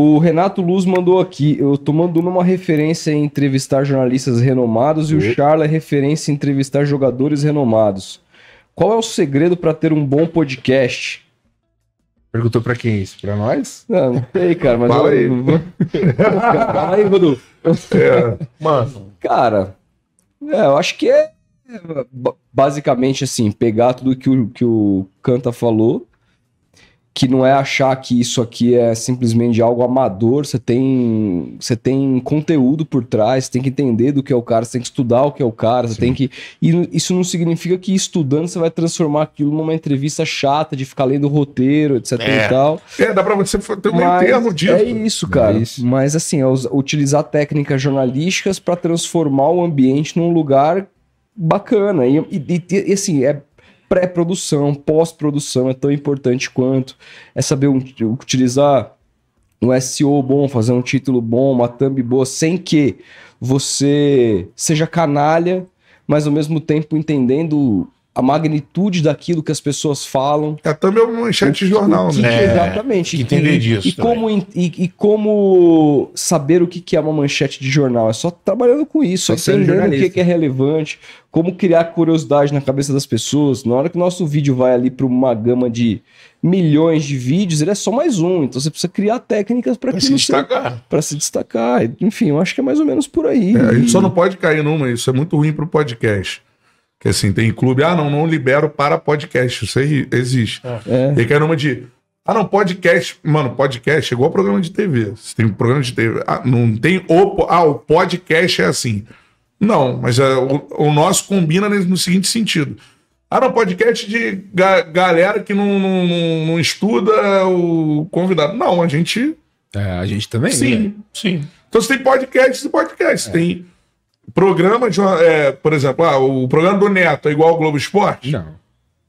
O Renato Luz mandou aqui, eu tô mandando uma referência em entrevistar jornalistas renomados e o Charla é referência em entrevistar jogadores renomados. Qual é o segredo para ter um bom podcast? Perguntou para quem é isso? Para nós? Não, não sei, cara, mas Fala eu... aí. Fala aí, É, mano. Cara, é, eu acho que é basicamente assim, pegar tudo que o, que o Canta falou que não é achar que isso aqui é simplesmente algo amador, você tem, você tem conteúdo por trás, você tem que entender do que é o cara, você tem que estudar o que é o cara, Sim. você tem que. E isso não significa que estudando você vai transformar aquilo numa entrevista chata de ficar lendo roteiro, etc é. e tal. É, dá pra você ter um termo disso. É isso, cara. É isso. Mas assim, é utilizar técnicas jornalísticas para transformar o ambiente num lugar bacana. E, e, e, assim, é, pré-produção, pós-produção é tão importante quanto. É saber utilizar um SEO bom, fazer um título bom, uma thumb boa, sem que você seja canalha, mas ao mesmo tempo entendendo a magnitude daquilo que as pessoas falam. É também uma manchete de jornal, que, né? É, exatamente. É, entender e, disso. E como, e, e, como saber o que é uma manchete de jornal? É só trabalhando com isso, é entendendo o que é relevante, como criar curiosidade na cabeça das pessoas. Na hora que o nosso vídeo vai ali para uma gama de milhões de vídeos, ele é só mais um. Então você precisa criar técnicas para se destacar. Para se destacar. Enfim, eu acho que é mais ou menos por aí. É, a gente só não pode cair numa, isso é muito ruim para o podcast que assim, tem clube, ah, não, não libero para podcast. Isso aí existe. É. E que é numa de. Ah, não, podcast. Mano, podcast é igual programa de TV. Você tem um programa de TV. Ah, não tem o. Ah, o podcast é assim. Não, mas é, o, o, nosso combina no seguinte sentido. Ah, não, podcast de ga galera que não, não, não, estuda o convidado. Não, a gente. É, a gente também. Sim, né? sim. Então você tem podcast e podcast. É. Tem Programa de. É, por exemplo, ah, o programa do Neto é igual ao Globo Esporte? Não.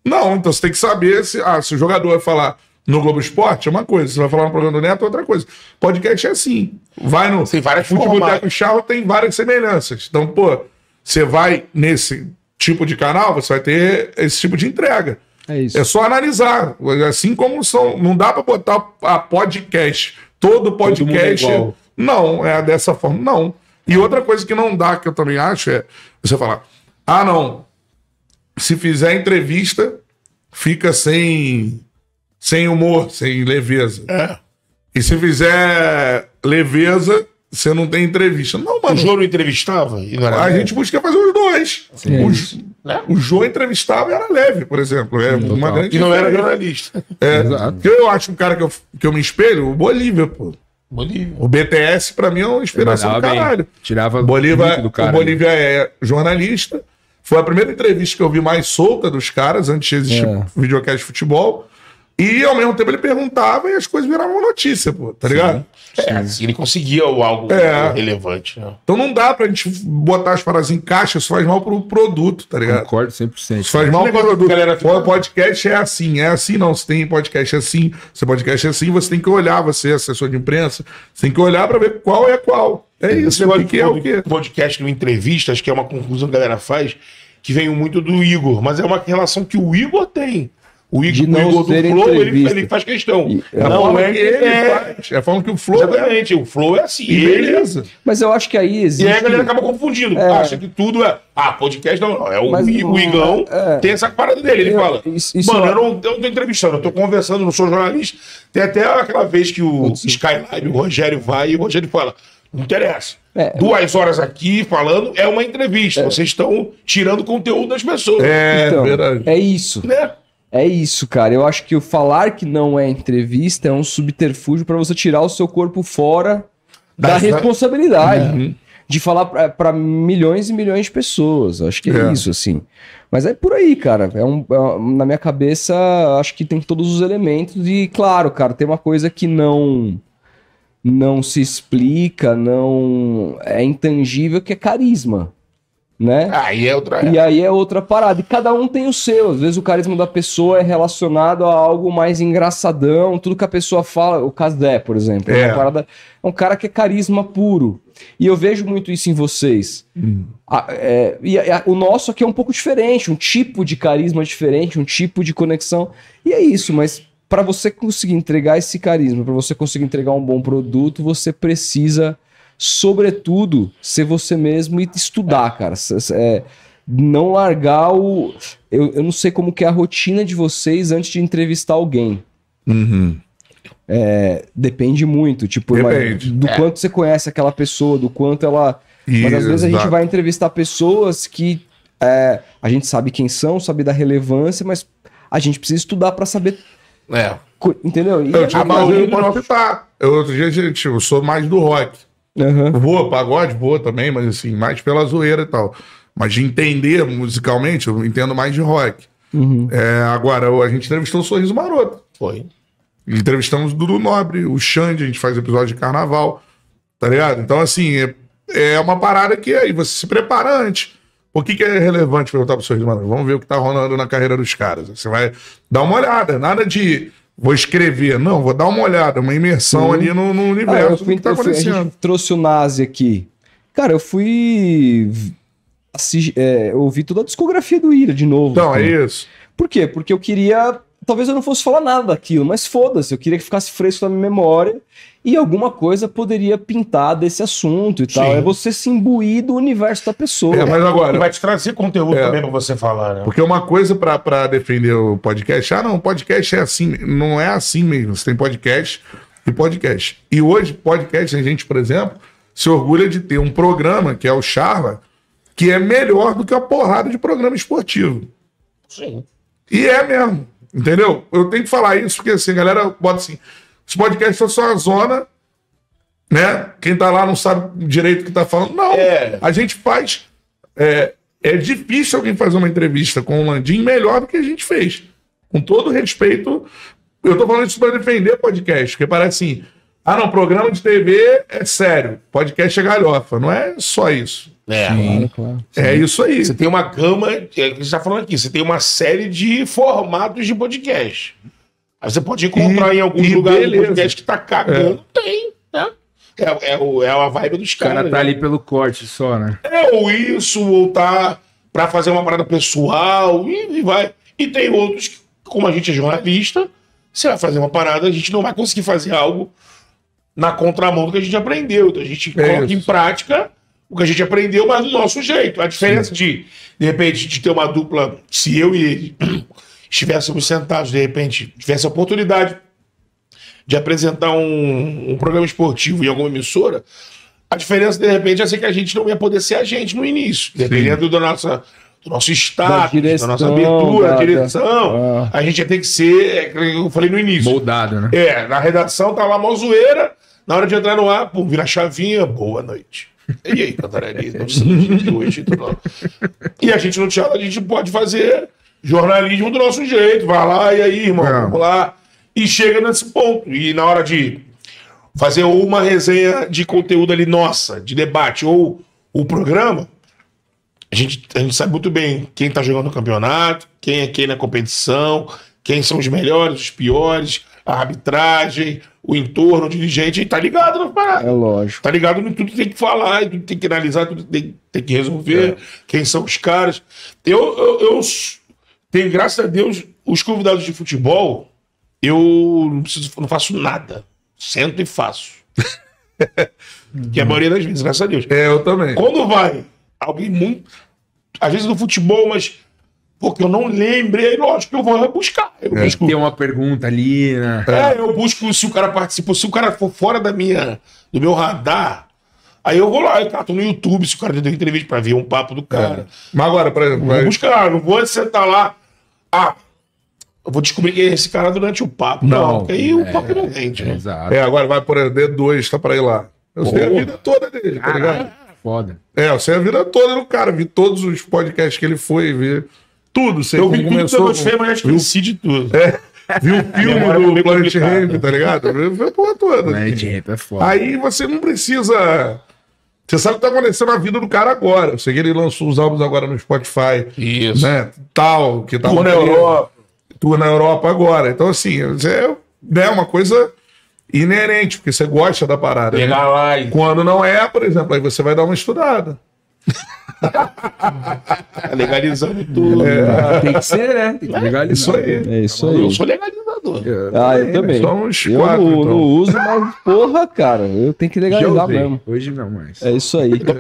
Não, então você tem que saber se, ah, se o jogador vai falar no Globo Esporte é uma coisa, você vai falar no programa do Neto é outra coisa. Podcast é assim. Vai no. Tem várias Futebol e Charro tem várias semelhanças. Então, pô, você vai nesse tipo de canal, você vai ter esse tipo de entrega. É isso. É só analisar. Assim como são. Não dá para botar a podcast. Todo é podcast. Todo não, é dessa forma. Não. E outra coisa que não dá, que eu também acho, é você falar: ah, não, se fizer entrevista, fica sem, sem humor, sem leveza. É. E se fizer leveza, você não tem entrevista. Não, mano. O João não entrevistava? Era... a gente busca fazer os dois. Sim. Os, né? O João entrevistava e era leve, por exemplo. É uma grande e não era jornalista. É, Exato. Eu acho um cara que eu, que eu me espelho, o Bolívia, pô. Bolívia. O BTS, para mim, é uma inspiração do caralho. Bem. Tirava Bolívia, do cara, o Bolívia é jornalista. Foi a primeira entrevista que eu vi mais solta dos caras antes de existir é. videocast de futebol. E ao mesmo tempo ele perguntava e as coisas viravam notícia, pô, tá ligado? Sim. É, ele conseguia algo é. relevante. Né? Então não dá pra gente botar as paradas em caixa, isso faz mal pro produto, tá ligado? Concordo 100%. Isso faz mal pro produto. Galera, fica... podcast é assim, é assim não. Você tem podcast assim, seu podcast é assim, você tem que olhar, você é assessor de imprensa, você tem que olhar pra ver qual é qual. É isso, o que é o quê? Podcast no entrevista, acho que é uma conclusão que a galera faz, que veio muito do Igor, mas é uma relação que o Igor tem o, Igor, não o Igor do Flow, ele, ele, faz questão. E, não é que ele é, faz. É a forma que o Flow Exatamente, é. o Flow é assim. E beleza. Mas eu acho que aí existe... E aí a galera acaba confundindo. É. Acha que tudo é... Ah, podcast não. não. É o, Mas, o é. Igão é. tem essa parada dele. Ele eu, fala, isso, isso mano, é eu não, eu não tô entrevistando, eu tô conversando, não sou jornalista. Tem até aquela vez que o Skyline, o Rogério vai e o Rogério fala... Não interessa. É, Duas horas aqui falando é uma entrevista. É. Vocês estão tirando conteúdo das pessoas. É, então, verdade. É isso. Né? É isso, cara. Eu acho que o falar que não é entrevista é um subterfúgio para você tirar o seu corpo fora da, da responsabilidade. É. Uhum. De falar para milhões e milhões de pessoas. acho que é, é, isso, assim. Mas é por aí, cara. É um, é, na minha cabeça, acho que tem todos os elementos. E, claro, cara, tem uma coisa que não não se explica, não é intangível, que é carisma né? Aí é outra. E aí é outra parada. E cada um tem o seu. Às vezes o carisma da pessoa é relacionado a algo mais engraçadão, tudo que a pessoa fala. O Casdé, por exemplo, é, é uma parada. É um cara que é carisma puro. E eu vejo muito isso em vocês. Hum. A, é, e a, o nosso aqui é um pouco diferente, um tipo de carisma diferente, um tipo de conexão. E é isso, mas para você conseguir entregar esse carisma, para você conseguir entregar um bom produto, você precisa sobretudo, ser você mesmo e estudar, é. cara. É, não largar o. Eu, eu não sei como que é a rotina de vocês antes de entrevistar alguém. Uhum. É, depende muito, tipo, depende. do é. quanto você conhece aquela pessoa, do quanto ela. Isso, Mas às vezes a gente vai entrevistar pessoas que é, a gente sabe quem são, sabe da relevância, mas a gente precisa estudar para saber. É. Entendeu? E eu é tinha a maioria do outro dia, Eu, gente, eu sou mais do rock. Uhum. Boa, pagode, boa também, mas assim, mais pela zoeira e tal. Mas de entender musicalmente, eu entendo mais de rock. Uhum. É, agora, a gente entrevistou o Sorriso Maroto. Foi. Entrevistamos o Dudu Nobre, o Xande, a gente faz episódio de carnaval, tá ligado? Então, assim, é, é uma parada que aí você se prepara antes. Por que, que é relevante perguntar pro Sorriso Maroto? Vamos ver o que tá rolando na carreira dos caras. Você vai dar uma olhada, nada de vou escrever. Não, vou dar uma olhada, uma imersão uhum. ali no, no ah, universo ah, fui, que tá acontecendo. Fui, a gente trouxe o Nazi aqui. Cara, eu fui. Assim, É, eu ouvi toda a discografia do Ira de novo. Então, é cara. é isso. Por quê? Porque eu queria. Talvez eu não fosse falar nada daquilo, mas foda-se, eu queria que ficasse fresco na minha memória e alguma coisa poderia pintar desse assunto e Sim. tal. É você se imbuir do universo da pessoa. É, mas agora. E vai te trazer conteúdo é, também pra você falar, né? Porque uma coisa para defender o podcast, ah, não, podcast é assim, não é assim mesmo. Você tem podcast e podcast. E hoje, podcast, a gente, por exemplo, se orgulha de ter um programa, que é o Charla, que é melhor do que a porrada de programa esportivo. Sim. E é mesmo, entendeu? Eu tenho que falar isso, porque assim, a galera bota assim os podcast são só a zona, né? Quem tá lá não sabe direito o que tá falando. Não, é. a gente faz. É, é difícil alguém fazer uma entrevista com o Landim melhor do que a gente fez. Com todo respeito, eu tô falando isso para defender podcast, porque parece assim. Ah, não, programa de TV é sério, podcast é galhofa, não é só isso. É, Sim, claro. é isso aí. Você tem uma gama, é, você está falando aqui, você tem uma série de formatos de podcast. Aí você pode encontrar e, em algum lugar, beleza. um podcast que tá cagando, é. tem, né? É, é, é a vibe dos caras. O cara tá né? ali pelo corte só, né? É, ou isso, ou tá pra fazer uma parada pessoal, e, e vai. E tem outros que, como a gente é jornalista, você vai fazer uma parada, a gente não vai conseguir fazer algo na contramão do que a gente aprendeu. Então a gente é coloca isso. em prática o que a gente aprendeu, mas do nosso jeito. A diferença Sim. de, de repente, de ter uma dupla, se eu e ele estivéssemos sentados, de repente, tivesse a oportunidade de apresentar um, um programa esportivo em alguma emissora, a diferença, de repente, é ser que a gente não ia poder ser a gente no início, dependendo da nossa, do nosso status, da, direção, da nossa abertura, da, direção. Ah. A gente ia ter que ser, é, eu falei no início. Moldado, né? É, na redação tá lá mó zoeira, na hora de entrar no ar, pum, vira a chavinha, boa noite. E aí, Cantarelli, não precisa de hoje, então E a gente no teatro, a gente pode fazer jornalismo do nosso jeito, vai lá e aí, irmão, é. vamos lá. E chega nesse ponto. E na hora de fazer uma resenha de conteúdo ali nossa, de debate, ou o programa, a gente, a gente sabe muito bem quem tá jogando no campeonato, quem é quem na competição, quem são os melhores, os piores, a arbitragem, o entorno, o dirigente, tá ligado na parada. É lógico. Tá ligado no tudo que tem que falar, tudo tem que analisar, tudo tem, tem que resolver, é. quem são os caras. Eu, eu, eu tem, graças a Deus, os convidados de futebol, eu não, preciso, não faço nada. Sento e faço. que é a maioria das vezes, graças a Deus. É, eu também. Quando vai alguém muito. Às vezes no futebol, mas. Porque eu não lembrei, é lógico, que eu vou buscar. Eu é, busco... Tem uma pergunta ali. Né? É, eu busco se o cara participou, se o cara for fora da minha, do meu radar, Aí eu vou lá, eu cato no YouTube se o cara deu entrevista pra ver um papo do cara. É. Mas agora, por exemplo. Vou mas... buscar, não vou sentar lá. Ah, eu vou descobrir quem é esse cara durante o papo. Não. não aí é, o papo não rende, né? Exato. É, agora vai por D2, tá pra ir lá. Eu Porra. sei a vida toda dele, tá ligado? Foda. É, eu sei a vida toda do cara. Vi todos os podcasts que ele foi, vi tudo. Sei eu vi tudo começou, todos com... mas acho que eu de tudo. É. Viu o filme do Planet Ramp, tá ligado? Viu a porra toda. Planet Ramp é foda. Aí você não precisa você sabe o que está acontecendo na vida do cara agora. Eu sei que ele lançou os álbuns agora no Spotify. Isso. Né? Tal, que tá Tour na Europa. Tour na Europa agora. Então, assim, é né, uma coisa inerente, porque você gosta da parada. Pegar né? lá. E... Quando não é, por exemplo, aí você vai dar uma estudada. Tá legalizando tudo. É. Tem que ser, né? Tem que é, legalizar. É isso aí. É isso aí. Eu sou legalizado. Eu, é, ah, eu é, também. Só uns eu quatro, não, então. não uso, mas porra, cara, eu tenho que legalizar mesmo. Hoje não mais. É isso aí.